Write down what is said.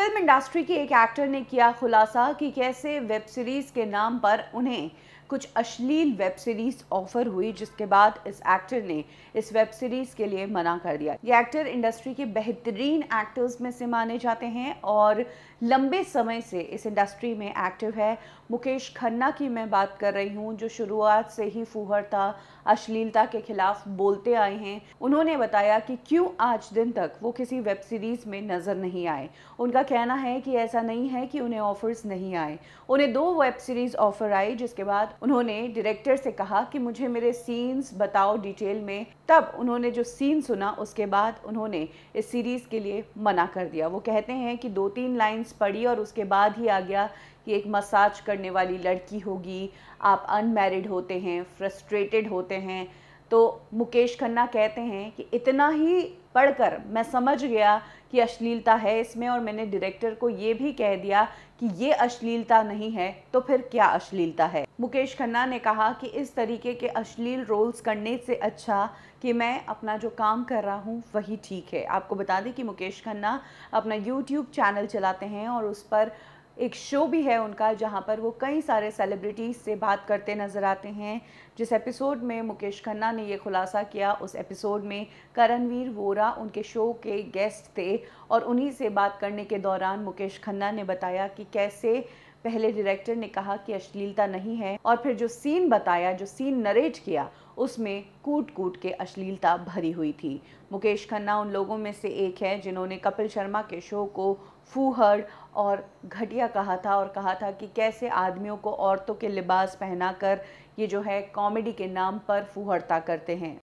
film industry के एक actor ने किया खुलासा कि कैसे वेब सीरीज के नाम पर उन्हें कुछ अश्लील वेब सीरीज ऑफर हुई जिसके बाद इस एक्टर ने इस वेब सीरीज के लिए मना कर दिया ये एक्टर इंडस्ट्री के बेहतरीन एक्टर्स में से माने जाते हैं और लंबे समय से इस इंडस्ट्री में एक्टिव है मुकेश खन्ना की मैं बात कर रही हूँ जो शुरुआत से ही फूहरता अश्लीलता के खिलाफ बोलते आए हैं उन्होंने बताया कि क्यों आज दिन तक वो किसी वेब सीरीज में नज़र नहीं आए उनका कहना है कि ऐसा नहीं है कि उन्हें ऑफर्स नहीं आए उन्हें दो वेब सीरीज़ ऑफर आई जिसके बाद उन्होंने डायरेक्टर से कहा कि मुझे मेरे सीन्स बताओ डिटेल में तब उन्होंने जो सीन सुना उसके बाद उन्होंने इस सीरीज़ के लिए मना कर दिया वो कहते हैं कि दो तीन लाइंस पढ़ी और उसके बाद ही आ गया कि एक मसाज करने वाली लड़की होगी आप अनमेरिड होते हैं फ्रस्ट्रेटेड होते हैं तो मुकेश खन्ना कहते हैं कि इतना ही पढ़कर मैं समझ गया कि अश्लीलता है इसमें और मैंने डायरेक्टर को ये भी कह दिया कि ये अश्लीलता नहीं है तो फिर क्या अश्लीलता है मुकेश खन्ना ने कहा कि इस तरीके के अश्लील रोल्स करने से अच्छा कि मैं अपना जो काम कर रहा हूँ वही ठीक है आपको बता दें कि मुकेश खन्ना अपना यूट्यूब चैनल चलाते हैं और उस पर एक शो भी है उनका जहाँ पर वो कई सारे सेलिब्रिटीज़ से बात करते नज़र आते हैं जिस एपिसोड में मुकेश खन्ना ने ये खुलासा किया उस एपिसोड में करणवीर वोरा उनके शो के गेस्ट थे और उन्हीं से बात करने के दौरान मुकेश खन्ना ने बताया कि कैसे पहले डायरेक्टर ने कहा कि अश्लीलता नहीं है और फिर जो सीन बताया जो सीन नरेट किया उसमें कूट कूट के अश्लीलता भरी हुई थी मुकेश खन्ना उन लोगों में से एक है जिन्होंने कपिल शर्मा के शो को फूहड़ और घटिया कहा था और कहा था कि कैसे आदमियों को औरतों के लिबास पहनाकर ये जो है कॉमेडी के नाम पर फूहड़ता करते हैं